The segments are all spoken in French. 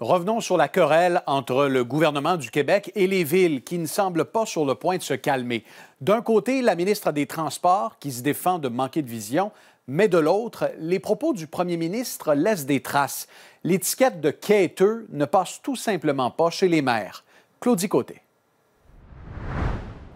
Revenons sur la querelle entre le gouvernement du Québec et les villes qui ne semblent pas sur le point de se calmer. D'un côté, la ministre des Transports qui se défend de manquer de vision, mais de l'autre, les propos du premier ministre laissent des traces. L'étiquette de quêteux ne passe tout simplement pas chez les maires. Claudie Côté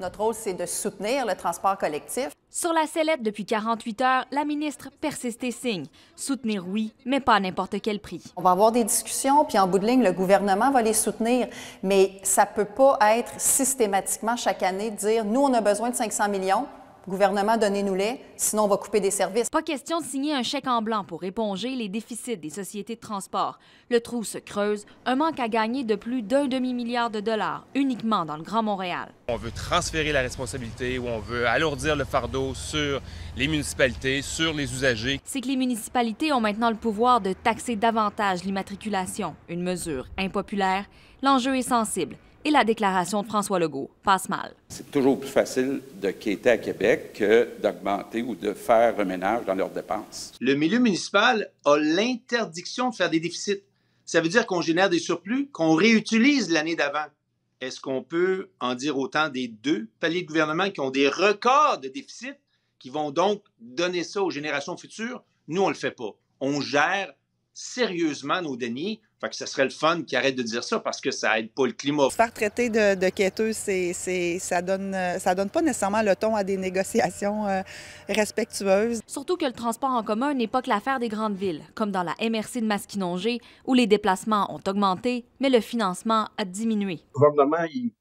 notre rôle, c'est de soutenir le transport collectif. Sur la sellette depuis 48 heures, la ministre persiste et signe. Soutenir, oui, mais pas à n'importe quel prix. On va avoir des discussions, puis en bout de ligne, le gouvernement va les soutenir, mais ça ne peut pas être systématiquement chaque année de dire, nous, on a besoin de 500 millions, Gouvernement, donnez-nous-les, sinon on va couper des services. Pas question de signer un chèque en blanc pour éponger les déficits des sociétés de transport. Le trou se creuse, un manque à gagner de plus d'un demi-milliard de dollars uniquement dans le Grand Montréal. On veut transférer la responsabilité ou on veut alourdir le fardeau sur les municipalités, sur les usagers. C'est que les municipalités ont maintenant le pouvoir de taxer davantage l'immatriculation, une mesure impopulaire. L'enjeu est sensible et la déclaration de François Legault passe mal. C'est toujours plus facile de quitter à Québec que d'augmenter ou de faire un ménage dans leurs dépenses. Le milieu municipal a l'interdiction de faire des déficits. Ça veut dire qu'on génère des surplus qu'on réutilise l'année d'avant. Est-ce qu'on peut en dire autant des deux paliers de gouvernement qui ont des records de déficits, qui vont donc donner ça aux générations futures? Nous, on ne le fait pas. On gère sérieusement nos deniers. Fait que ce serait le fun qu'ils arrêtent de dire ça parce que ça aide pas le climat. Se faire traiter de, de c'est, ça donne, euh, ça donne pas nécessairement le ton à des négociations euh, respectueuses. Surtout que le transport en commun n'est pas que l'affaire des grandes villes, comme dans la MRC de Masquinongé, où les déplacements ont augmenté, mais le financement a diminué. Le gouvernement, il,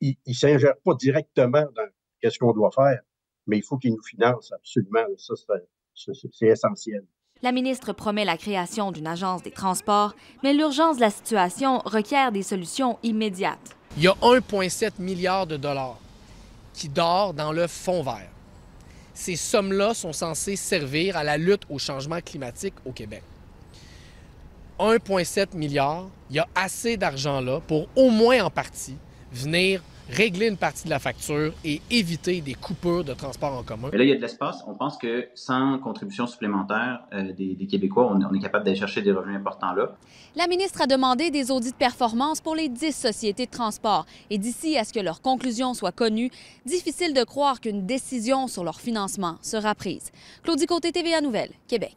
il, s'ingère pas directement dans ce qu'on doit faire, mais il faut qu'il nous finance absolument. Ça, c'est essentiel. La ministre promet la création d'une agence des transports, mais l'urgence de la situation requiert des solutions immédiates. Il y a 1,7 milliard de dollars qui dort dans le fond vert. Ces sommes-là sont censées servir à la lutte au changement climatique au Québec. 1,7 milliard, il y a assez d'argent là pour au moins en partie venir régler une partie de la facture et éviter des coupures de transport en commun. Mais là, il y a de l'espace. On pense que sans contribution supplémentaire euh, des, Québécois, on, est capable d'aller chercher des revenus importants là. La ministre a demandé des audits de performance pour les 10 sociétés de transport. Et d'ici à ce que leurs conclusions soient connues, difficile de croire qu'une décision sur leur financement sera prise. Claudie Côté, TVA Nouvelle, Québec.